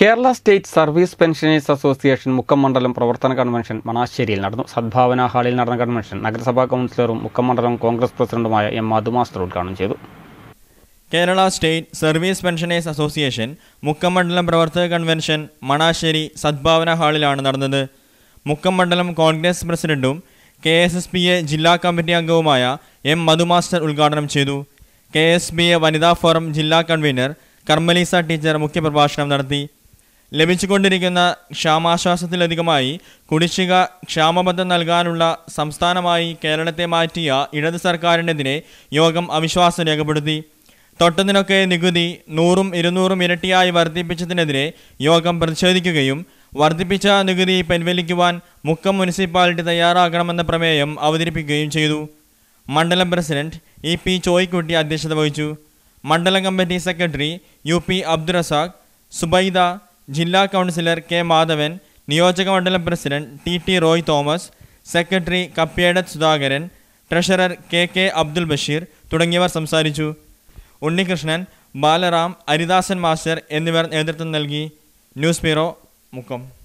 Kerala state service pensioners association Mukkam മണ്ഡലം പ്രവർത്തന convention മണാശ്ശേരിയിൽ നടന്നു സദ്ഭാവന ഹാളിൽ നടന്ന കൺവെൻഷൻ നഗരസഭാ കൗൺസിലറും മുഖമണ്ഡലം കോൺഗ്രസ് പ്രസിഡന്റുമായ എം മധുമാസ്റ്റർ ഉദ്ഘാടനം ചെയ്തു Kerala state service pensioners association Mukkam പ്രവർത്തക കൺവെൻഷൻ മണാശ്ശേരി സദ്ഭാവന ഹാളിലാണ് നടന്നത് മുക്കം കോൺഗ്രസ് പ്രസിഡന്റും K S S P A ജില്ലാ കമ്മിറ്റി അംഗവുമായ എം മധുമാസ്റ്റർ ഉദ്ഘാടനം ചെയ്തു കെ എസ് പി എ വനിതാ ഫോറം ജില്ലാ കൺവീനർ കർമ്മലീസ ടീച്ചർ മുഖ്യപ്രഭാഷണം നടത്തി ലഭിച്ചുകൊണ്ടിരിക്കുന്ന ക്ഷാമാശ്വാസത്തിലധികമായി കുടിശ്ശിക ക്ഷാമബദ്ധം നൽകാനുള്ള സംസ്ഥാനമായി കേരളത്തെ മാറ്റിയ ഇടത് സർക്കാരിനെതിരെ യോഗം അവിശ്വാസം രേഖപ്പെടുത്തി തൊട്ടതിനൊക്കെ നികുതി നൂറും ഇരുന്നൂറും ഇരട്ടിയായി വർദ്ധിപ്പിച്ചതിനെതിരെ യോഗം പ്രതിഷേധിക്കുകയും വർദ്ധിപ്പിച്ച നികുതി പിൻവലിക്കുവാൻ മുക്കം മുനിസിപ്പാലിറ്റി തയ്യാറാകണമെന്ന പ്രമേയം അവതരിപ്പിക്കുകയും ചെയ്തു മണ്ഡലം പ്രസിഡന്റ് ഇ പി ചോയ്ക്കുട്ടി അധ്യക്ഷത വഹിച്ചു മണ്ഡലം committee secretary U P Abdurazak Zubaida ജില്ലാ കൗൺസിലർ കെ മാധവൻ നിയോജക മണ്ഡലം president T T Roy Thomas secretary Kappiyedath Sudhakaran treasurer K K Abdul Basheer തുടങ്ങിയവർ സംസാരിച്ചു ഉണ്ണികൃഷ്ണൻ ബാലറാം അരിദാസൻ മാസ്റ്റർ എന്നിവർ നേതൃത്വം നൽകി ന്യൂസ് ബ്യൂറോ മുക്കം